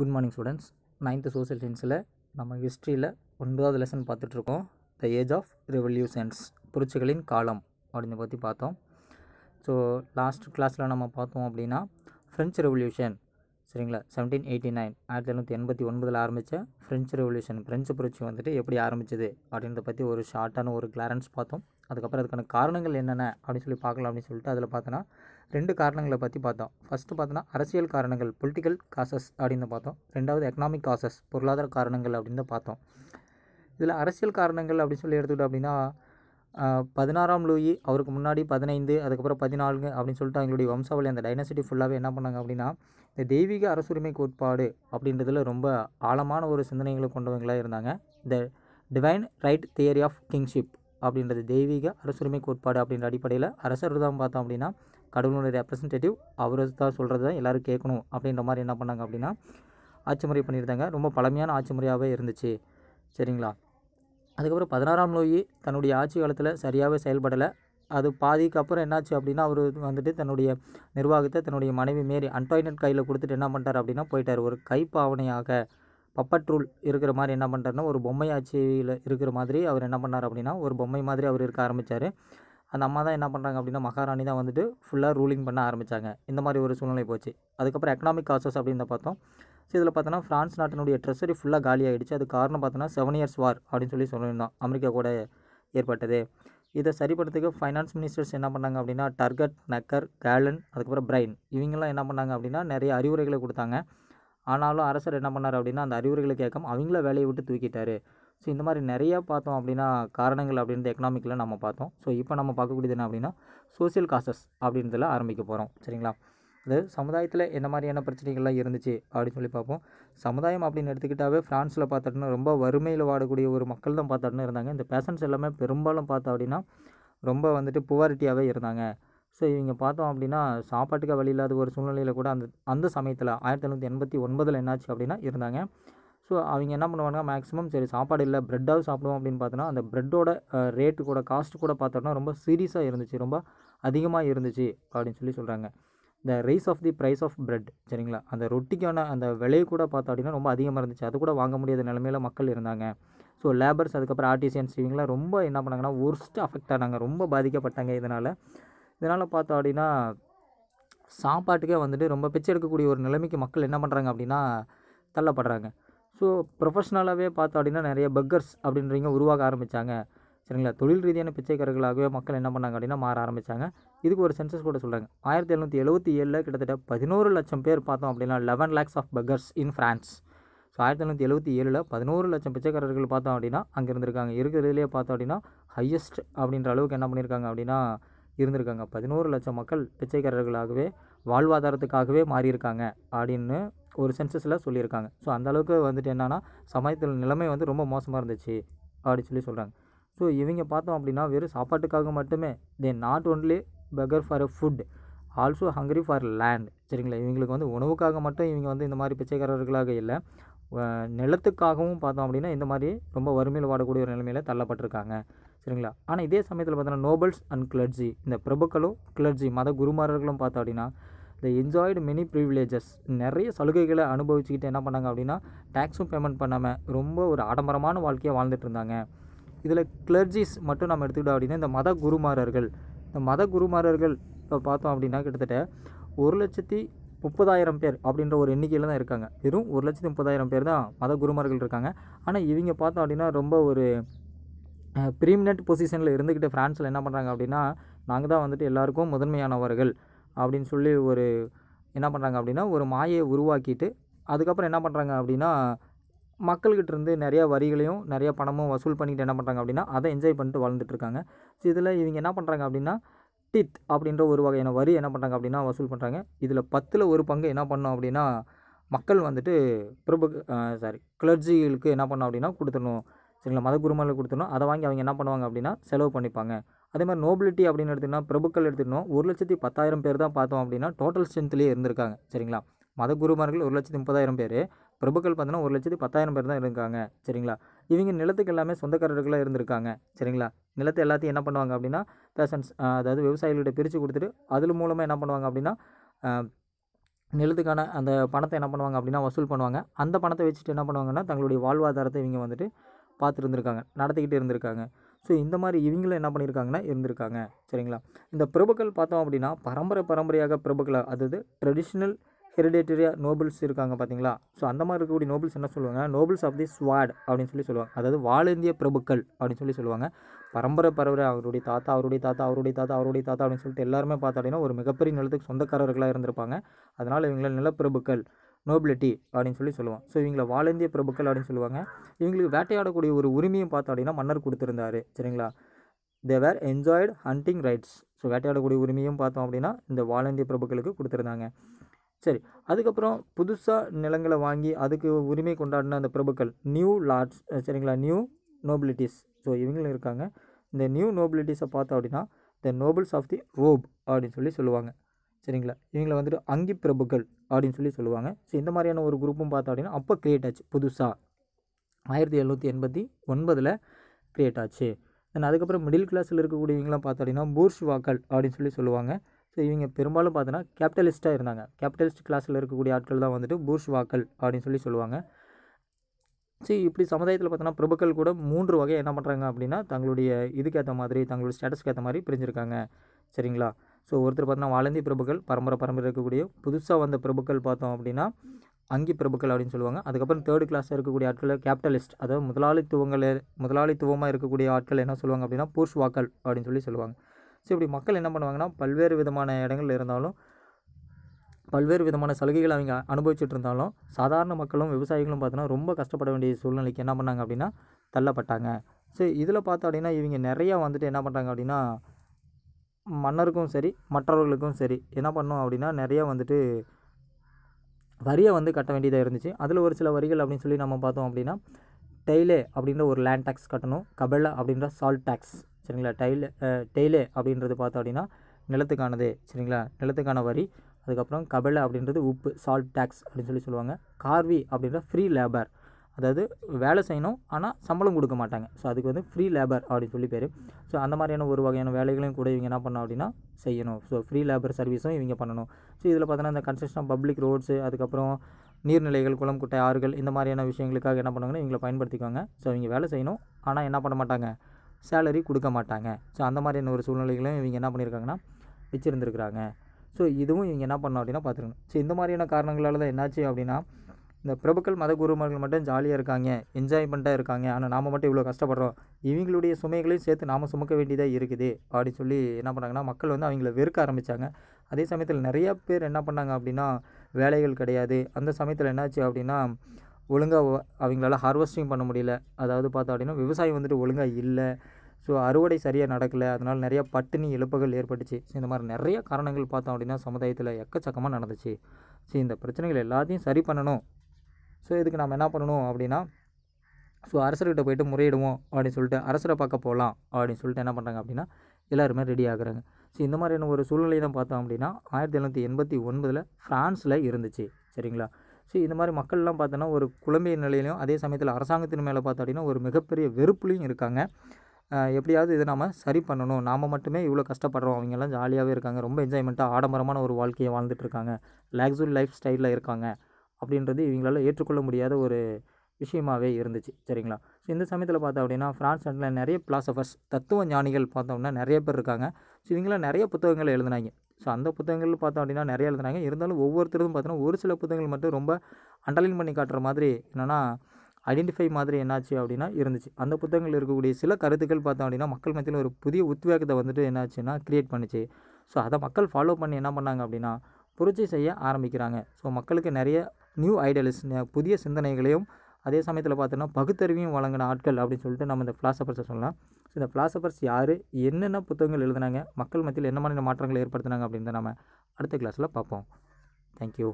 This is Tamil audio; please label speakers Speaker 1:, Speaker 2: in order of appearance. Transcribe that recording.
Speaker 1: good morning students ninth social சயின்ஸில் நம்ம ஹிஸ்ட்ரியில் ஒன்பதாவது லெசன் பார்த்துட்ருக்கோம் த ஏஜ் ஆஃப் ரெவல்யூஷன்ஸ் புரட்சிகளின் காலம் அப்படின்னு பற்றி பார்த்தோம் ஸோ லாஸ்ட் கிளாஸில் நம்ம பார்த்தோம் அப்படின்னா ஃப்ரெஞ்ச் ரெவல்யூஷன் சரிங்களா செவன்டீன் எயிட்டி நைன் ஆயிரத்தி எழுநூற்றி எண்பத்தி ஒன்பதில் ஆரம்பித்த ஃப்ரெஞ்சு ரெவல்யூஷன் ஃப்ரெஞ்சு புரட்சி வந்துட்டு எப்படி ஆரம்பிச்சது அப்படின்றத பற்றி ஒரு ஷார்ட்டான ஒரு கிளாரன்ஸ் பார்த்தோம் அதுக்கப்புறம் அதுக்கான காரணங்கள் என்னென்ன அப்படின்னு சொல்லி பார்க்கலாம் அப்படின்னு சொல்லிட்டு அதில் பார்த்தோன்னா ரெண்டு காரணங்களை பற்றி பார்த்தோம் ஃபஸ்ட்டு பார்த்தோன்னா அரசியல் காரணங்கள் பொலிட்டிக்கல் காசஸ் அப்படின்னு பார்த்தோம் ரெண்டாவது எக்கனாமிக் காசஸ் பொருளாதார காரணங்கள் அப்படின்னு தான் பார்த்தோம் இதில் அரசியல் காரணங்கள் அப்படின்னு சொல்லி எடுத்துக்கிட்டோம் அப்படின்னா பதினாறாம் லூயி அவருக்கு முன்னாடி பதினைந்து அதுக்கப்புறம் பதினாலு அப்படின்னு சொல்லிட்டு அவங்களுடைய வம்சாவளி அந்த டைனசிட்டி ஃபுல்லாகவே என்ன பண்ணாங்க அப்படின்னா இந்த தெய்வீக அரசுரிமை கோட்பாடு அப்படின்றதுல ரொம்ப ஆழமான ஒரு சிந்தனைகளை கொண்டவங்களாக இருந்தாங்க இந்த divine right theory of kingship அப்படின்றது தெய்வீக அரசுரிமை கோட்பாடு அப்படின்ற அடிப்படையில் அரசர் தான் பார்த்தோம் அப்படின்னா கடவுளோட ரெப்ரசன்டேட்டிவ் அவர் தான் சொல்கிறது தான் எல்லோரும் கேட்கணும் அப்படின்ற மாதிரி என்ன பண்ணாங்க அப்படின்னா ஆட்சி முறை பண்ணியிருந்தாங்க ரொம்ப பழமையான ஆட்சி முறையாகவே இருந்துச்சு சரிங்களா அதுக்கப்புறம் பதினாறாம் நோய் தன்னுடைய ஆட்சி காலத்தில் சரியாகவே செயல்படலை அது பாதிக்கு அப்புறம் என்னாச்சு அப்படின்னா அவர் வந்துட்டு தன்னுடைய நிர்வாகத்தை தன்னுடைய மனைவி மாரி அன்டாய்னட் கையில் கொடுத்துட்டு என்ன பண்ணிட்டார் அப்படின்னா போயிட்டார் ஒரு கைப்பாவனையாக பப்பட்ரூல் இருக்கிற மாதிரி என்ன பண்ணுறாருன்னா ஒரு பொம்மை ஆட்சியில் இருக்கிற மாதிரி அவர் என்ன பண்ணார் அப்படின்னா ஒரு பொம்மை மாதிரி அவர் இருக்க ஆரம்பித்தார் அந்த அம்மா தான் என்ன பண்ணுறாங்க அப்படின்னா மகாராணி தான் வந்துட்டு ஃபுல்லாக ரூலிங் பண்ண ஆரம்பித்தாங்க இந்த மாதிரி ஒரு சூழ்நிலை போச்சு அதுக்கப்புறம் எக்கனாமிக் காசஸ் அப்படின்னு பார்த்தோம் ஸோ இதில் பார்த்தோன்னா ஃப்ரான்ஸ் நாட்டினுடைய ட்ரெஸ்ஸரி ஃபுல்லாக காலி ஆகிடுச்சு அது காரணம் பார்த்தோன்னா செவன் இயர்ஸ் வார் அப்படின்னு சொல்லி சொல்லியிருந்தோம் அமெரிக்கா கூட ஏற்பட்டது இதை சரிப்படுத்துக்கு ஃபைனான்ஸ் மினிஸ்டர்ஸ் என்ன பண்ணாங்க அப்படின்னா டர்கட் நக்கர் கேலன் அதுக்கப்புறம் பிரைன் இவங்கெல்லாம் என்ன பண்ணாங்க அப்படின்னா நிறைய அறிவுரைகளை கொடுத்தாங்க ஆனாலும் அரசர் என்ன பண்ணார் அப்படின்னா அந்த அறிவுரைகளை கேட்காம அவங்கள வேலையை விட்டு தூக்கிட்டார் ஸோ இந்த மாதிரி நிறையா பார்த்தோம் அப்படின்னா காரணங்கள் அப்படின்றது எக்கனாமிக்கில் நம்ம பார்த்தோம் ஸோ இப்போ நம்ம பார்க்கக்கூடியது என்ன அப்படின்னா சோசியல் காசஸ் அப்படின்றதில் ஆரம்பிக்க போகிறோம் சரிங்களா அது சமுதாயத்தில் என்ன மாதிரியான பிரச்சனைகள்லாம் இருந்துச்சு அப்படின்னு சொல்லி பார்ப்போம் சமுதாயம் அப்படின்னு எடுத்துக்கிட்டாவே ஃப்ரான்ஸில் பார்த்தாட்டுனா ரொம்ப வறுமையில் வாடக்கூடிய ஒரு மக்கள் தான் பார்த்தாட்டுன்னு இருந்தாங்க இந்த பேஷன்ஸ் எல்லாமே பெரும்பாலும் பார்த்தோம் அப்படின்னா ரொம்ப வந்துட்டு புவாரிட்டியாகவே இருந்தாங்க ஸோ இவங்க பார்த்தோம் அப்படின்னா சாப்பாட்டுக்கு வழி இல்லாத ஒரு சூழ்நிலையில் கூட அந்த அந்த சமயத்தில் ஆயிரத்தி தொள்ளாயிரத்தி எண்பத்தி ஒன்பதில் என்னாச்சு அப்படின்னா இருந்தாங்க ஸோ அவங்க என்ன பண்ணுவாங்கன்னா மேக்ஸிமம் சரி சாப்பாடு இல்லை ப்ரெட்டாவது சாப்பிடுவோம் அப்படின்னு பார்த்தோன்னா அந்த ப்ரெட்டோட ரேட்டு கூட காஸ்ட்டு கூட பார்த்தோன்னா ரொம்ப சீரியஸாக இருந்துச்சு ரொம்ப அதிகமாக இருந்துச்சு அப்படின்னு சொல்லி சொல்கிறாங்க இந்த rise of the price of bread சரிங்களா அந்த ரொட்டிக்கான அந்த விலையை கூட பார்த்தோம் அப்படின்னா ரொம்ப அதிகமாக இருந்துச்சு அது கூட வாங்க முடியாத நிலமையில மக்கள் இருந்தாங்க ஸோ லேபர்ஸ் அதுக்கப்புறம் ஆர்டிசியன்ஸ் இவங்களாம் ரொம்ப என்ன பண்ணாங்கன்னா ஒர்ஸ்ட் அஃபெக்ட் ஆனாங்க ரொம்ப பாதிக்கப்பட்டாங்க இதனால் இதனால் பார்த்தோம் அப்படின்னா சாப்பாட்டுக்கே வந்துட்டு ரொம்ப பிச்சை எடுக்கக்கூடிய ஒரு நிலைமைக்கு மக்கள் என்ன பண்ணுறாங்க அப்படின்னா தள்ளப்படுறாங்க ஸோ ப்ரொஃபஷ்னலாகவே பார்த்தோம் அப்படின்னா நிறைய பக்கர்ஸ் அப்படின்றவங்க உருவாக ஆரம்பித்தாங்க சரிங்களா தொழில் ரீதியான பிச்சைக்காரர்களாகவே மக்கள் என்ன பண்ணாங்க அப்படின்னா மாற ஆரம்பித்தாங்க இதுக்கு ஒரு சென்சஸ் கூட சொல்கிறாங்க ஆயிரத்தி எழுநூற்றி எழுபத்தி ஏழில் கிட்டத்தட்ட பதினோரு லட்சம் பேர் பார்த்தோம் அப்படின்னா eleven lakhs of beggars in France so ஆயிரத்தி எழுநூற்றி எழுபத்தி ஏழில் பதினோரு லட்சம் பிச்சைக்காரர்கள் பார்த்தோம் அப்படின்னா அங்கே இருந்திருக்காங்க இருக்கிறதுலேயே பார்த்தோம் அப்படின்னா ஹையஸ்ட் அப்படின்ற அளவுக்கு என்ன பண்ணியிருக்காங்க அப்படின்னா இருந்திருக்காங்க பதினோரு லட்சம் மக்கள் பிச்சைக்காரர்களாகவே வாழ்வாதாரத்துக்காகவே மாறியிருக்காங்க அப்படின்னு ஒரு சென்சஸில் சொல்லியிருக்காங்க ஸோ அந்தளவுக்கு வந்துட்டு என்னென்னா சமயத்தில் நிலைமை வந்து ரொம்ப மோசமாக இருந்துச்சு அப்படின்னு சொல்லி சொல்கிறாங்க ஸோ இவங்க பார்த்தோம் அப்படின்னா வெறும் சாப்பாட்டுக்காக மட்டுமே they not only beggar for a food also hungry for land சரிங்களா இவங்களுக்கு வந்து உணவுக்காக மட்டும் இவங்க வந்து இந்த மாதிரி பிச்சைக்காரர்களாக இல்லை நிலத்துக்காகவும் பார்த்தோம் அப்படின்னா இந்த மாதிரி ரொம்ப வறுமையில் வாடக்கூடிய ஒரு நிலைமையில் தள்ளப்பட்டிருக்காங்க சரிங்களா ஆனால் இதே சமயத்தில் பார்த்தோன்னா நோபல்ஸ் அண்ட் கிளர்ஜி இந்த பிரபுக்களும் கிளர்ஜி மத குருமாரர்களும் பார்த்தோம் அப்படின்னா த என்ஜாய்டு மெனி ப்ரிவிலேஜஸ் நிறைய சலுகைகளை அனுபவிச்சுக்கிட்டு என்ன பண்ணாங்க அப்படின்னா டேக்ஸும் பேமெண்ட் பண்ணாமல் ரொம்ப ஒரு ஆடம்பரமான வாழ்க்கையாக வாழ்ந்துட்டு இருந்தாங்க இதில் கிளர்ஜிஸ் மட்டும் நம்ம எடுத்துக்கிட்டோம் அப்படின்னா இந்த மத குருமாரர்கள் இந்த மத குருமாரர்கள் இப்போ பார்த்தோம் அப்படின்னா கிட்டத்தட்ட ஒரு லட்சத்தி முப்பதாயிரம் பேர் அப்படின்ற ஒரு எண்ணிக்கையில் தான் இருக்காங்க வெறும் ஒரு லட்சத்தி முப்பதாயிரம் பேர் தான் மத குருமார்கள் இருக்காங்க ஆனால் இவங்க பார்த்தோம் அப்படின்னா ரொம்ப ஒரு ப்ரீமினட் பொசிஷனில் இருந்துக்கிட்டு ஃப்ரான்ஸில் என்ன பண்ணுறாங்க அப்படின்னா நாங்கள் தான் வந்துட்டு எல்லாருக்கும் முதன்மையானவர்கள் அப்படின்னு சொல்லி ஒரு என்ன பண்ணுறாங்க அப்படின்னா ஒரு மாயையை உருவாக்கிட்டு அதுக்கப்புறம் என்ன பண்ணுறாங்க அப்படின்னா இருந்து நிறையா வரிகளையும் நிறையா பணமும் வசூல் பண்ணிட்டு என்ன பண்ணுறாங்க அப்படின்னா அதை என்ஜாய் பண்ணிட்டு வளர்ந்துட்டுருக்காங்க ஸோ இதில் இவங்க என்ன பண்ணுறாங்க அப்படின்னா டித் அப்படின்ற ஒரு வகையான வரி என்ன பண்ணுறாங்க அப்படின்னா வசூல் பண்ணுறாங்க இதில் பத்தில் ஒரு பங்கு என்ன பண்ணோம் அப்படின்னா மக்கள் வந்துட்டு பிரபு சாரி கிளர்ஜிகளுக்கு என்ன பண்ணோம் அப்படின்னா கொடுத்துடணும் சரிங்களா மத குருமலுக்கு கொடுத்துடணும் அதை வாங்கி அவங்க என்ன பண்ணுவாங்க அப்படின்னா செலவு பண்ணிப்பாங்க அதே மாதிரி நோபிலிட்டி அப்படின்னு எடுத்திங்கன்னா பிரபுக்கள் எடுத்துக்கணும் ஒரு லட்சத்தி பத்தாயிரம் பேர் தான் பார்த்தோம் அப்படின்னா டோட்டல் ஸ்ட்ரென்த்லேயே இருந்திருக்காங்க சரிங்களா மத குருமார்கள் ஒரு லட்சத்தி முப்பதாயிரம் பேர் பிரபுக்கள் பார்த்தோன்னா ஒரு லட்சத்தி பத்தாயிரம் பேர் தான் இருக்காங்க சரிங்களா இவங்க நிலத்துக்கு எல்லாமே சொந்தக்காரர்களாக இருந்திருக்காங்க சரிங்களா நிலத்தை எல்லாத்தையும் என்ன பண்ணுவாங்க அப்படின்னா பேஷன்ஸ் அதாவது விவசாயிகள்கிட்ட பிரித்து கொடுத்துட்டு அதில் மூலமாக என்ன பண்ணுவாங்க அப்படின்னா நிலத்துக்கான அந்த பணத்தை என்ன பண்ணுவாங்க அப்படின்னா வசூல் பண்ணுவாங்க அந்த பணத்தை வச்சுட்டு என்ன பண்ணுவாங்கன்னா தங்களுடைய வாழ்வாதாரத்தை இவங்க வந்துட்டு பார்த்துருந்துருக்காங்க நடத்திக்கிட்டு இருந்திருக்காங்க ஸோ இந்த மாதிரி இவங்களும் என்ன பண்ணியிருக்காங்கன்னா இருந்திருக்காங்க சரிங்களா இந்த பிரபுக்கள் பார்த்தோம் அப்படின்னா பரம்பரை பரம்பரையாக பிரபுக்களை அதாவது ட்ரெடிஷ்னல் ஹெரிடேட்டரியாக நோபல்ஸ் இருக்காங்க பார்த்தீங்களா ஸோ அந்த மாதிரி இருக்கக்கூடிய நோபல்ஸ் என்ன சொல்லுவாங்க நோபல்ஸ் ஆஃப் தி ஸ்வாட் அப்படின்னு சொல்லி சொல்லுவாங்க அதாவது இந்திய பிரபுக்கள் அப்படின்னு சொல்லி சொல்லுவாங்க பரம்பரை பரம்பரை அவருடைய தாத்தா அவருடைய தாத்தா அவருடைய தாத்தா அவருடைய தாத்தா அப்படின்னு சொல்லிட்டு எல்லாருமே பார்த்தோம் அப்படின்னா ஒரு மிகப்பெரிய நிலத்துக்கு சொந்தக்காரர்களாக இருந்திருப்பாங்க அதனால் இவங்கள நிலப்பிரபுக்கள் நோபிலிட்டி அப்படின்னு சொல்லி சொல்லுவோம் ஸோ இவங்களை வாழந்திய பிரபுக்கள் அப்படின்னு சொல்லுவாங்க இவங்களுக்கு வேட்டையாடக்கூடிய ஒரு உரிமையும் பார்த்தோம் அப்படின்னா மன்னர் கொடுத்துருந்தாரு சரிங்களா they enjoyed hunting rights so வேட்டையாடக்கூடிய உரிமையும் பார்த்தோம் அப்படின்னா இந்த வாழந்திய பிரபுக்களுக்கு கொடுத்துருந்தாங்க சரி அதுக்கப்புறம் புதுசாக நிலங்களை வாங்கி அதுக்கு உரிமை கொண்டாடின அந்த பிரபுக்கள் நியூ லார்ட்ஸ் சரிங்களா நியூ நோபிலிட்டிஸ் ஸோ இவங்களும் இருக்காங்க இந்த நியூ நோபிலிட்டிஸை பார்த்தோம் அப்படின்னா the nobles of the robe அப்படின்னு சொல்லி சொல்லுவாங்க சரிங்களா இவங்களை வந்துட்டு அங்கி பிரபுக்கள் அப்படின்னு சொல்லி சொல்லுவாங்க ஸோ இந்த மாதிரியான ஒரு குரூப்பும் பார்த்தோம் அப்படின்னா அப்போ க்ரியேட் ஆச்சு புதுசாக ஆயிரத்தி எழுநூற்றி எண்பத்தி ஒன்பதில் க்ரியேட் ஆச்சு தென் அதுக்கப்புறம் மிடில் கிளாஸில் இருக்கக்கூடியவங்களாம் பார்த்தோம் அப்படின்னா பூர்ஷ் வாக்கள் அப்படின்னு சொல்லி சொல்லுவாங்க ஸோ இவங்க பெரும்பாலும் பார்த்தோன்னா கேபிட்டலிஸ்ட்டாக இருந்தாங்க கேபிட்டலிஸ்ட் கிளாஸில் இருக்கக்கூடிய ஆட்கள் தான் வந்துட்டு பூர்ஷ் வாக்கள் அப்படின்னு சொல்லி சொல்லுவாங்க ஸோ இப்படி சமுதாயத்தில் பார்த்தோன்னா பிரபுக்கள் கூட மூன்று வகை என்ன பண்ணுறாங்க அப்படின்னா தங்களுடைய இதுக்கேற்ற மாதிரி தங்களுடைய ஸ்டேட்டஸ்க்கு ஏற்ற மாதிரி பிரிஞ்சிருக்காங்க சரிங்களா ஸோ ஒருத்தர் பார்த்தோன்னா வாழந்தி பிரபுக்கள் பரம்பரை பரம்பரை இருக்கக்கூடிய புதுசாக வந்த பிரபுக்கள் பார்த்தோம் அப்படின்னா அங்கி பிரபுக்கள் அப்படின்னு சொல்லுவாங்க அதுக்கப்புறம் தேர்ட் கிளாஸில் இருக்கக்கூடிய ஆட்களை கேபிட்டலிஸ்ட் அதாவது முதலாளித்துவங்கள் முதலாளித்துவமாக இருக்கக்கூடிய ஆட்கள் என்ன சொல்லுவாங்க அப்படின்னா வாக்கள் அப்படின்னு சொல்லி சொல்லுவாங்க ஸோ இப்படி மக்கள் என்ன பண்ணுவாங்கன்னா பல்வேறு விதமான இடங்கள் இருந்தாலும் பல்வேறு விதமான சலுகைகளை அவங்க அனுபவிச்சுட்டு இருந்தாலும் சாதாரண மக்களும் விவசாயிகளும் பார்த்தோன்னா ரொம்ப கஷ்டப்பட வேண்டிய சூழ்நிலைக்கு என்ன பண்ணாங்க அப்படின்னா தள்ளப்பட்டாங்க ஸோ இதில் பார்த்தோம் அப்படின்னா இவங்க நிறையா வந்துட்டு என்ன பண்ணுறாங்க அப்படின்னா மன்னருக்கும் சரி மற்றவர்களுக்கும் சரி என்ன பண்ணோம் அப்படின்னா நிறையா வந்துட்டு வரியை வந்து கட்ட வேண்டியதாக இருந்துச்சு அதில் ஒரு சில வரிகள் அப்படின்னு சொல்லி நம்ம பார்த்தோம் அப்படின்னா டெய்லே அப்படின்ற ஒரு லேண்ட் டேக்ஸ் கட்டணும் கபெல்லா அப்படின்ற சால்ட் டேக்ஸ் சரிங்களா டைலே டெய்லே அப்படின்றது பார்த்தோம் அப்படின்னா நிலத்துக்கானது சரிங்களா நிலத்துக்கான வரி அதுக்கப்புறம் கபெல்லா அப்படின்றது உப்பு சால்ட் டேக்ஸ் அப்படின்னு சொல்லி சொல்லுவாங்க கார்வி அப்படின்ற ஃப்ரீ லேபர் அதாவது வேலை செய்யணும் ஆனால் சம்பளம் கொடுக்க மாட்டாங்க ஸோ அதுக்கு வந்து ஃப்ரீ லேபர் அப்படின்னு சொல்லி பேர் ஸோ அந்த மாதிரியான ஒரு வகையான வேலைகளையும் கூட இவங்க என்ன பண்ணோம் அப்படின்னா செய்யணும் ஸோ ஃப்ரீ லேபர் சர்வீஸும் இவங்க பண்ணணும் ஸோ இதில் பார்த்தோன்னா இந்த கன்ஸ்ட்ரக்ஷன் பப்ளிக் ரோட்ஸு அதுக்கப்புறம் நீர்நிலைகள் குளம் குட்டை ஆறுகள் இந்த மாதிரியான விஷயங்களுக்காக என்ன பண்ணுவாங்கன்னா இவங்களை பயன்படுத்திக்குவாங்க ஸோ இவங்க வேலை செய்யணும் ஆனால் என்ன பண்ண மாட்டாங்க சேலரி கொடுக்க மாட்டாங்க ஸோ அந்த மாதிரியான ஒரு சூழ்நிலைகளையும் இவங்க என்ன பண்ணியிருக்காங்கன்னா வச்சுருந்துருக்குறாங்க ஸோ இதுவும் இவங்க என்ன பண்ணோம் அப்படின்னா பார்த்துருக்கணும் ஸோ இந்த மாதிரியான காரணங்களால் தான் என்னாச்சு அப்படின்னா இந்த பிரபுக்கள் மத குருமார்கள் மட்டும் ஜாலியாக இருக்காங்க என்ஜாய்மெண்ட்டாக இருக்காங்க ஆனால் நாம் மட்டும் இவ்வளோ கஷ்டப்படுறோம் இவங்களுடைய சுமைகளையும் சேர்த்து நாம் சுமக்க வேண்டியதாக இருக்குது அப்படின்னு சொல்லி என்ன பண்ணாங்கன்னா மக்கள் வந்து அவங்கள வெறுக்க ஆரம்பித்தாங்க அதே சமயத்தில் நிறையா பேர் என்ன பண்ணாங்க அப்படின்னா வேலைகள் கிடையாது அந்த சமயத்தில் என்னாச்சு அப்படின்னா ஒழுங்காக அவங்களால ஹார்வெஸ்டிங் பண்ண முடியல அதாவது பார்த்தோம் அப்படின்னா விவசாயம் வந்துட்டு ஒழுங்காக இல்லை ஸோ அறுவடை சரியாக நடக்கலை அதனால் நிறையா பட்டினி இழப்புகள் ஏற்பட்டுச்சு ஸோ இந்த மாதிரி நிறைய காரணங்கள் பார்த்தோம் அப்படின்னா சமுதாயத்தில் எக்கச்சக்கமாக நடந்துச்சு ஸோ இந்த பிரச்சனைகள் எல்லாத்தையும் சரி பண்ணணும் ஸோ இதுக்கு நம்ம என்ன பண்ணணும் அப்படின்னா ஸோ அரசர்கிட்ட போயிட்டு முறையிடுவோம் அப்படின்னு சொல்லிட்டு அரசரை பார்க்க போகலாம் அப்படின்னு சொல்லிட்டு என்ன பண்ணுறாங்க அப்படின்னா எல்லாருமே ரெடி ஆகுறாங்க ஸோ இந்த மாதிரியான ஒரு சூழ்நிலை தான் பார்த்தோம் அப்படின்னா ஆயிரத்தி எழுநூற்றி எண்பத்தி ஒன்பதில் ஃப்ரான்ஸில் இருந்துச்சு சரிங்களா ஸோ இந்த மாதிரி மக்கள்லாம் பார்த்தோன்னா ஒரு குழம்பிய நிலையிலையும் அதே சமயத்தில் அரசாங்கத்தின் மேலே பார்த்தோம் அப்படின்னா ஒரு மிகப்பெரிய வெறுப்புலையும் இருக்காங்க எப்படியாவது இதை நாம் சரி பண்ணணும் நாம் மட்டுமே இவ்வளோ கஷ்டப்படுறோம் அவங்கெல்லாம் ஜாலியாகவே இருக்காங்க ரொம்ப என்ஜாய்மெண்ட்டாக ஆடம்பரமான ஒரு வாழ்க்கையை வாழ்ந்துட்டுருக்காங்க இருக்காங்க லைஃப் ஸ்டைலில் இருக்காங்க அப்படின்றது இவங்களால் ஏற்றுக்கொள்ள முடியாத ஒரு விஷயமாகவே இருந்துச்சு சரிங்களா ஸோ இந்த சமயத்தில் பார்த்தோம் அப்படின்னா ஃப்ரான்ஸ் நாட்டில் நிறைய பிலாசபர்ஸ் தத்துவ ஞானிகள் பார்த்தோம்னா நிறைய பேர் இருக்காங்க ஸோ இவங்களாம் நிறைய புத்தகங்கள் எழுதினாங்க ஸோ அந்த புத்தகங்கள் பார்த்தோம் அப்படின்னா நிறைய எழுதினாங்க இருந்தாலும் ஒவ்வொருத்தரும் பார்த்தோன்னா ஒரு சில புத்தகங்கள் மட்டும் ரொம்ப அண்டர்லைன் பண்ணி காட்டுற மாதிரி என்னென்னா ஐடென்டிஃபை மாதிரி என்னாச்சு அப்படின்னா இருந்துச்சு அந்த புத்தகங்கள் இருக்கக்கூடிய சில கருத்துக்கள் பார்த்தோம் அப்படின்னா மக்கள் மத்தியில் ஒரு புதிய உத்வேகத்தை வந்துட்டு என்னாச்சுன்னா க்ரியேட் பண்ணிச்சு ஸோ அதை மக்கள் ஃபாலோ பண்ணி என்ன பண்ணாங்க அப்படின்னா புரட்சி செய்ய ஆரம்பிக்கிறாங்க ஸோ மக்களுக்கு நிறைய நியூ ஐடியாலிஸ் புதிய சிந்தனைகளையும் அதே சமயத்தில் பார்த்தோன்னா பகுத்தறிவையும் வழங்கின ஆட்கள் அப்படின்னு சொல்லிட்டு நம்ம இந்த ஃபிலாசபர்ஸை சொல்லலாம் ஸோ இந்த ஃபிலாசபர்ஸ் யார் என்னென்ன புத்தகங்கள் எழுதினாங்க மக்கள் மத்தியில் என்ன மாதிரி மாற்றங்கள் ஏற்படுத்தினாங்க அப்படின்னு நம்ம அடுத்த கிளாஸில் பார்ப்போம் தேங்க்யூ